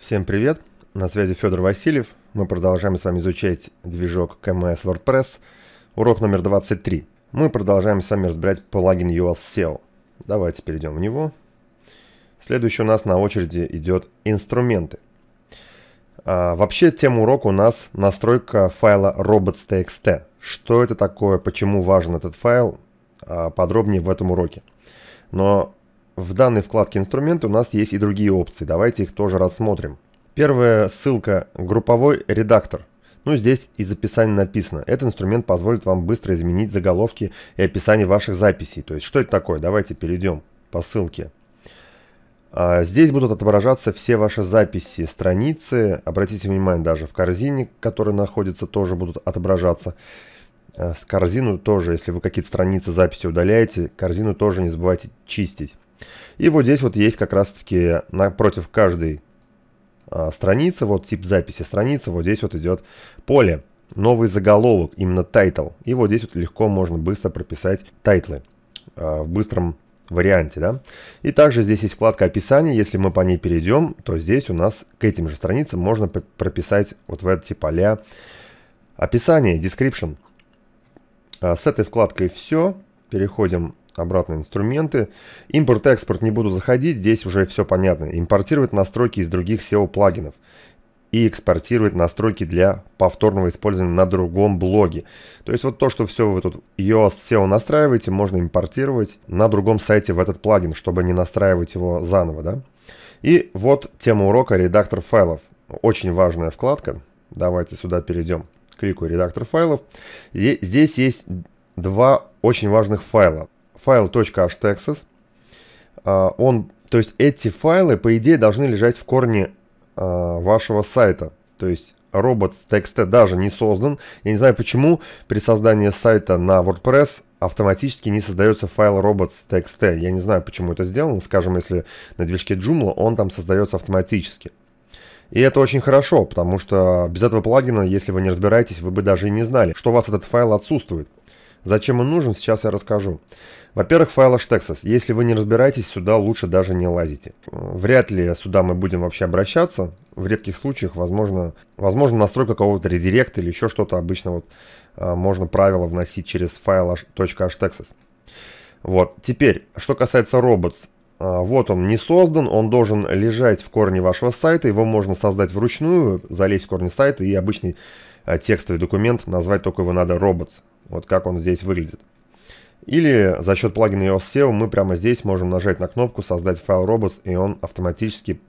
Всем привет, на связи Федор Васильев. Мы продолжаем с вами изучать движок CMS WordPress. Урок номер 23. Мы продолжаем с вами разбирать плагин US SEO. Давайте перейдем в него. Следующий у нас на очереди идет инструменты. А, вообще тема урока у нас настройка файла robots.txt. Что это такое, почему важен этот файл, а, подробнее в этом уроке. Но в данной вкладке инструменты у нас есть и другие опции, давайте их тоже рассмотрим. Первая ссылка – групповой редактор. Ну, здесь из описания написано. Этот инструмент позволит вам быстро изменить заголовки и описание ваших записей. То есть, что это такое? Давайте перейдем по ссылке. А, здесь будут отображаться все ваши записи, страницы. Обратите внимание, даже в корзине, которая находится, тоже будут отображаться. А, с корзину тоже, если вы какие-то страницы, записи удаляете, корзину тоже не забывайте чистить. И вот здесь вот есть как раз-таки напротив каждой а, страницы, вот тип записи страницы, вот здесь вот идет поле. Новый заголовок, именно тайтл. И вот здесь вот легко можно быстро прописать тайтлы а, в быстром варианте, да. И также здесь есть вкладка описания, если мы по ней перейдем, то здесь у нас к этим же страницам можно прописать вот в эти поля описание, description. А, с этой вкладкой все, переходим обратные инструменты. Импорт-экспорт не буду заходить, здесь уже все понятно. Импортировать настройки из других SEO-плагинов и экспортировать настройки для повторного использования на другом блоге. То есть вот то, что все вы тут EOS SEO настраиваете, можно импортировать на другом сайте в этот плагин, чтобы не настраивать его заново. Да? И вот тема урока «Редактор файлов». Очень важная вкладка. Давайте сюда перейдем. Кликаю «Редактор файлов». И здесь есть два очень важных файла файл .htexas. А, он, то есть эти файлы, по идее, должны лежать в корне а, вашего сайта. То есть робот с TXT даже не создан. Я не знаю почему при создании сайта на WordPress автоматически не создается файл robots.txt. Я не знаю, почему это сделано. Скажем, если на движке Joomla, он там создается автоматически. И это очень хорошо, потому что без этого плагина, если вы не разбираетесь, вы бы даже и не знали, что у вас этот файл отсутствует. Зачем он нужен, сейчас я расскажу. Во-первых, файл HTXS. Если вы не разбираетесь, сюда лучше даже не лазите. Вряд ли сюда мы будем вообще обращаться. В редких случаях, возможно, возможно настройка какого-то редиректа или еще что-то. Обычно вот а, можно правила вносить через файл .htexas. Вот, теперь, что касается robots. А, вот он не создан, он должен лежать в корне вашего сайта, его можно создать вручную, залезть в корни сайта и обычный а, текстовый документ, назвать только его надо robots. Вот как он здесь выглядит. Или за счет плагина iOS SEO мы прямо здесь можем нажать на кнопку «Создать файл robots» и он автоматически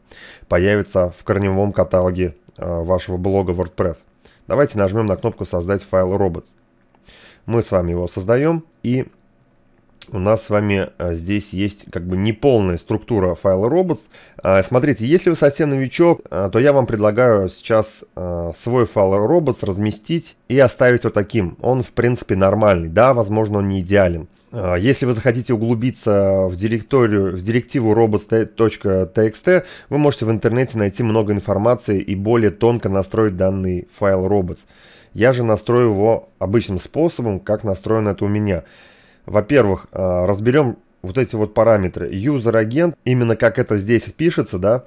появится в корневом каталоге э, вашего блога WordPress. Давайте нажмем на кнопку «Создать файл robots». Мы с вами его создаем и у нас с вами а, здесь есть как бы неполная структура файла robots. А, смотрите, если вы совсем новичок, а, то я вам предлагаю сейчас свой файл robots разместить и оставить вот таким. Он в принципе нормальный, да, возможно он не идеален. Если вы захотите углубиться в директорию, в директиву robots.txt, вы можете в интернете найти много информации и более тонко настроить данный файл robots. Я же настрою его обычным способом, как настроено это у меня. Во-первых, э, разберем вот эти вот параметры. User-агент, именно как это здесь пишется, да,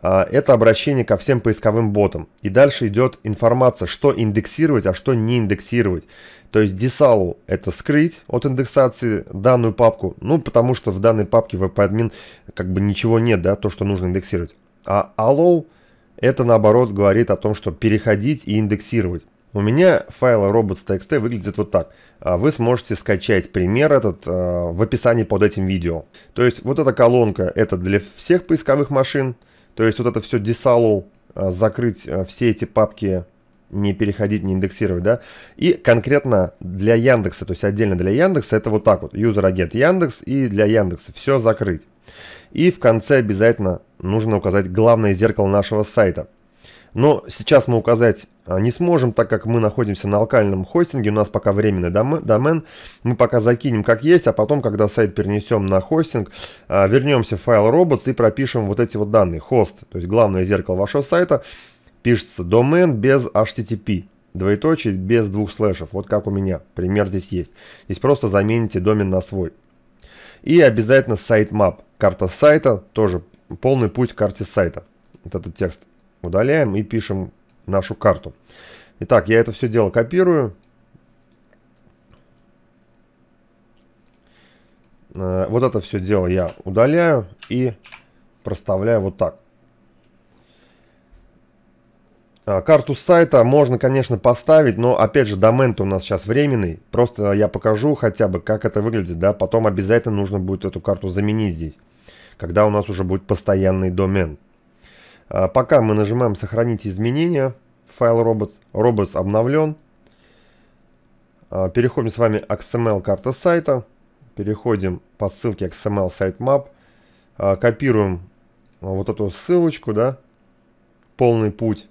э, это обращение ко всем поисковым ботам. И дальше идет информация, что индексировать, а что не индексировать. То есть DSALU – это скрыть от индексации данную папку, ну, потому что в данной папке wp-админ как бы ничего нет, да, то, что нужно индексировать. А allow – это, наоборот, говорит о том, что переходить и индексировать. У меня файлы robots.txt выглядят вот так. А, вы сможете скачать пример этот а, в описании под этим видео. То есть вот эта колонка, это для всех поисковых машин. То есть вот это все disallow, а, закрыть все эти папки, не переходить, не индексировать, да. И конкретно для Яндекса, то есть отдельно для Яндекса, это вот так вот. User-агент Яндекс и для Яндекса все закрыть. И в конце обязательно нужно указать главное зеркало нашего сайта – но сейчас мы указать а, не сможем, так как мы находимся на локальном хостинге, у нас пока временный домен, мы пока закинем как есть, а потом, когда сайт перенесем на хостинг, а, вернемся в файл robots и пропишем вот эти вот данные, хост, то есть главное зеркало вашего сайта, пишется домен без HTTP, двоеточие без двух слэшев, вот как у меня, пример здесь есть. Здесь просто замените домен на свой. И обязательно сайт map, карта сайта, тоже полный путь к карте сайта, вот этот текст. Удаляем и пишем нашу карту. Итак, я это все дело копирую. Э, вот это все дело я удаляю и проставляю вот так. А, карту сайта можно, конечно, поставить, но, опять же, домен у нас сейчас временный. Просто я покажу хотя бы, как это выглядит, да. Потом обязательно нужно будет эту карту заменить здесь, когда у нас уже будет постоянный домен. А, пока мы нажимаем «Сохранить изменения», файл robots, robots обновлен. А, переходим с вами XML карта сайта, переходим по ссылке XML sitemap, а, копируем вот эту ссылочку, да, полный путь.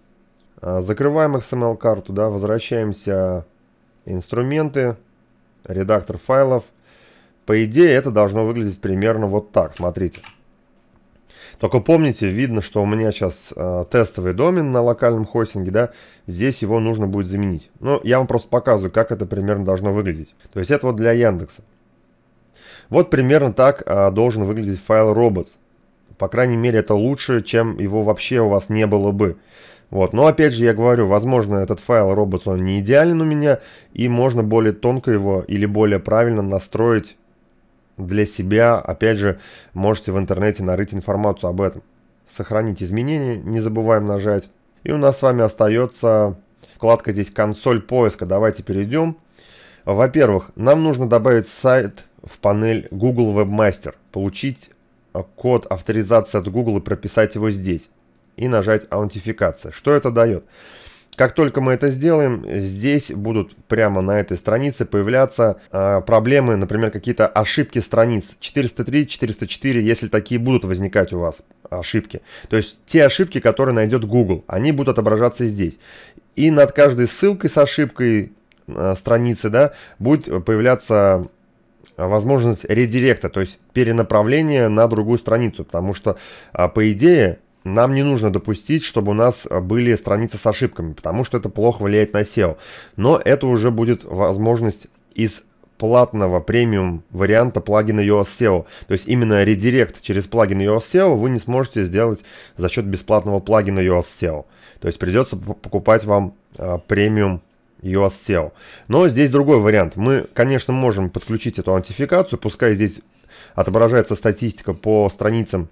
Закрываем XML карту, да, возвращаемся инструменты, редактор файлов. По идее это должно выглядеть примерно вот так, смотрите. Смотрите. Только помните, видно, что у меня сейчас э, тестовый домен на локальном хостинге, да, здесь его нужно будет заменить. Но я вам просто показываю, как это примерно должно выглядеть. То есть это вот для Яндекса. Вот примерно так э, должен выглядеть файл robots. По крайней мере, это лучше, чем его вообще у вас не было бы. Вот. Но опять же, я говорю, возможно, этот файл robots, он не идеален у меня, и можно более тонко его или более правильно настроить для себя, опять же, можете в интернете нарыть информацию об этом. Сохранить изменения, не забываем нажать. И у нас с вами остается вкладка здесь «Консоль поиска». Давайте перейдем. Во-первых, нам нужно добавить сайт в панель Google Webmaster, получить э, код авторизации от Google и прописать его здесь. И нажать «Аутентификация». Что это дает? Как только мы это сделаем, здесь будут прямо на этой странице появляться э, проблемы, например, какие-то ошибки страниц 403, 404, если такие будут возникать у вас ошибки. То есть те ошибки, которые найдет Google, они будут отображаться здесь. И над каждой ссылкой с ошибкой э, страницы, да, будет появляться возможность редиректа, то есть перенаправления на другую страницу, потому что, а, по идее, нам не нужно допустить, чтобы у нас э, были страницы с ошибками, потому что это плохо влияет на SEO. Но это уже будет возможность из платного премиум варианта плагина EOS SEO. То есть именно редирект через плагин EOS SEO вы не сможете сделать за счет бесплатного плагина EOS SEO. То есть придется покупать вам э, премиум EOS SEO. Но здесь другой вариант. Мы, конечно, можем подключить эту аутентификацию, пускай здесь отображается статистика по страницам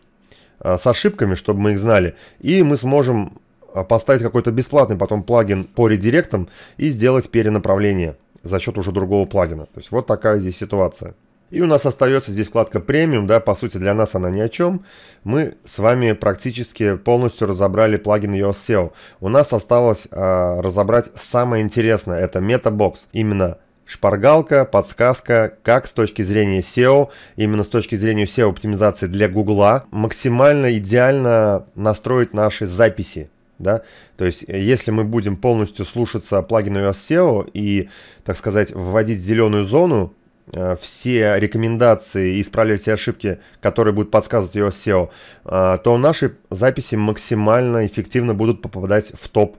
Э, с ошибками, чтобы мы их знали, и мы сможем э, поставить какой-то бесплатный потом плагин по редиректам и сделать перенаправление за счет уже другого плагина. То есть вот такая здесь ситуация. И у нас остается здесь вкладка премиум, да, по сути для нас она ни о чем. Мы с вами практически полностью разобрали плагин Yoast SEO. У нас осталось э, разобрать самое интересное, это MetaBox. Именно Шпаргалка, подсказка, как с точки зрения SEO, именно с точки зрения SEO-оптимизации для Гугла, максимально идеально настроить наши записи. Да? То есть, э, если мы будем полностью слушаться плагина US SEO и, так сказать, вводить зеленую зону э, все рекомендации и исправлять все ошибки, которые будут подсказывать ее SEO, э, то наши записи максимально эффективно будут попадать в топ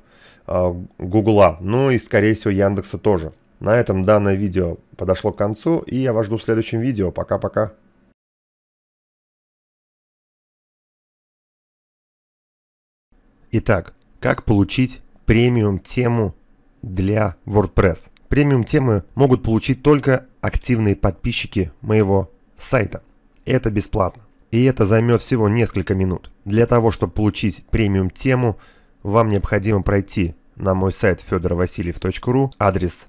Гугла, ну и, скорее всего, Яндекса тоже. На этом данное видео подошло к концу, и я вас жду в следующем видео. Пока-пока. Итак, как получить премиум тему для WordPress? Премиум темы могут получить только активные подписчики моего сайта. Это бесплатно. И это займет всего несколько минут. Для того, чтобы получить премиум тему, вам необходимо пройти на мой сайт fedorovasильев.ru, адрес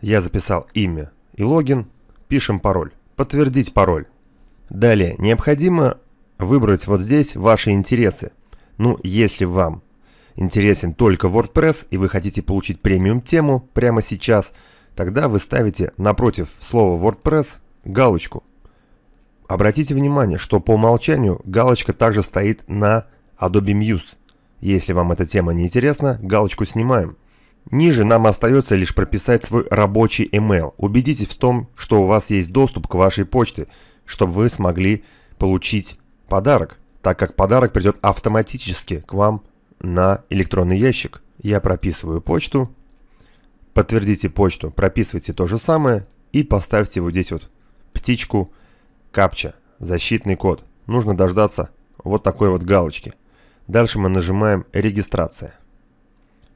Я записал имя и логин, пишем пароль, подтвердить пароль. Далее необходимо выбрать вот здесь ваши интересы. Ну, если вам интересен только WordPress и вы хотите получить премиум тему прямо сейчас, тогда вы ставите напротив слова WordPress галочку. Обратите внимание, что по умолчанию галочка также стоит на Adobe Muse. Если вам эта тема не интересна, галочку снимаем. Ниже нам остается лишь прописать свой рабочий email. Убедитесь в том, что у вас есть доступ к вашей почте, чтобы вы смогли получить подарок, так как подарок придет автоматически к вам на электронный ящик. Я прописываю почту, подтвердите почту, прописывайте то же самое и поставьте вот здесь вот птичку капча, защитный код. Нужно дождаться вот такой вот галочки. Дальше мы нажимаем «Регистрация».